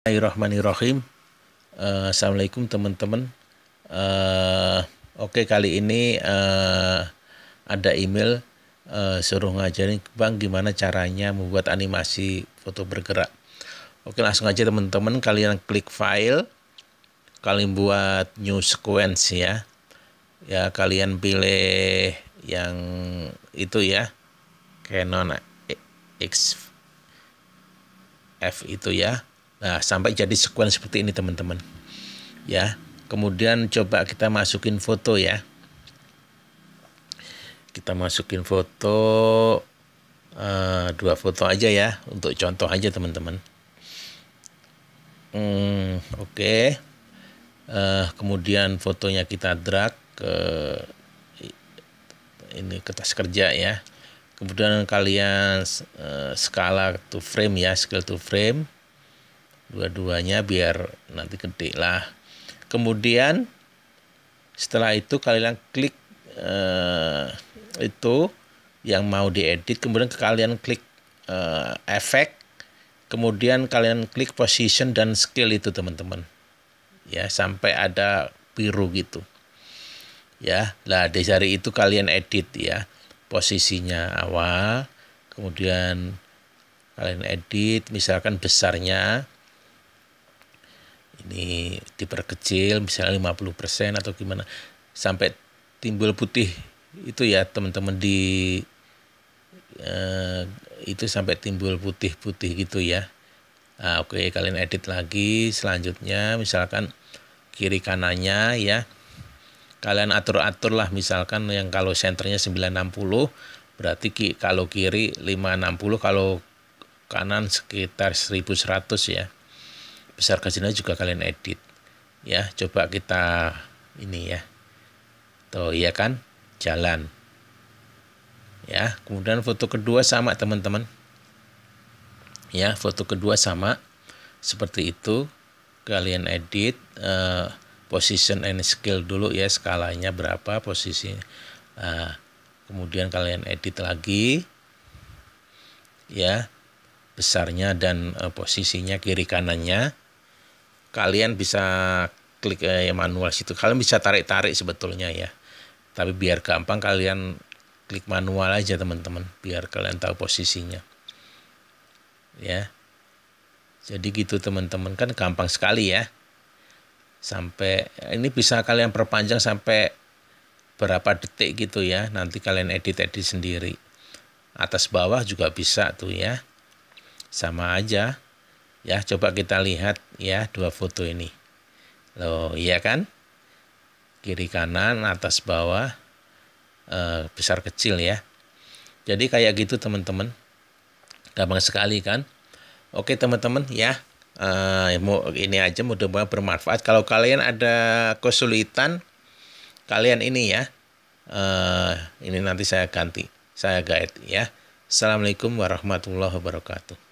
Bismillahirrahmanirrahim. Uh, Assalamualaikum teman-teman. Uh, Oke okay, kali ini uh, ada email uh, suruh ngajarin bang gimana caranya membuat animasi foto bergerak. Oke okay, langsung aja teman-teman kalian klik file, kalian buat new sequence ya. Ya kalian pilih yang itu ya Canon X F itu ya Nah, sampai jadi sekuen seperti ini teman-teman. Ya. Kemudian coba kita masukin foto ya. Kita masukin foto uh, dua foto aja ya untuk contoh aja teman-teman. Hmm, oke. Okay. Uh, eh, kemudian fotonya kita drag ke ini kertas kerja ya kemudian kalian uh, skala to frame ya scale to frame dua-duanya biar nanti gede lah kemudian setelah itu kalian klik uh, itu yang mau diedit kemudian kalian klik uh, efek kemudian kalian klik position dan scale itu teman-teman ya sampai ada biru gitu ya lah dari itu kalian edit ya posisinya awal kemudian kalian edit misalkan besarnya ini diperkecil misalnya 50% atau gimana sampai timbul putih itu ya teman-teman di eh, itu sampai timbul putih-putih gitu ya nah, oke okay, kalian edit lagi selanjutnya misalkan kiri kanannya ya kalian atur-atur lah misalkan yang kalau senternya 960 berarti ki, kalau kiri 560 kalau kanan sekitar 1100 ya besar kecilnya juga kalian edit ya coba kita ini ya tuh iya kan jalan ya kemudian foto kedua sama teman-teman ya foto kedua sama seperti itu kalian edit uh, position and scale dulu ya skalanya berapa posisi uh, kemudian kalian edit lagi ya besarnya dan uh, posisinya kiri kanannya kalian bisa klik eh, manual situ. Kalian bisa tarik-tarik sebetulnya ya. Tapi biar gampang kalian klik manual aja teman-teman, biar kalian tahu posisinya. Ya. Jadi gitu teman-teman kan gampang sekali ya. Sampai ini bisa kalian perpanjang sampai berapa detik gitu ya. Nanti kalian edit-edit sendiri. Atas bawah juga bisa tuh ya. Sama aja. Ya, coba kita lihat ya dua foto ini. Loh, iya kan? Kiri kanan, atas bawah, e, besar kecil ya. Jadi kayak gitu teman-teman. Gampang sekali kan? Oke teman-teman ya. E, ini aja mudah-mudahan bermanfaat. Kalau kalian ada kesulitan, kalian ini ya. E, ini nanti saya ganti. Saya guide ya. Assalamualaikum warahmatullahi wabarakatuh.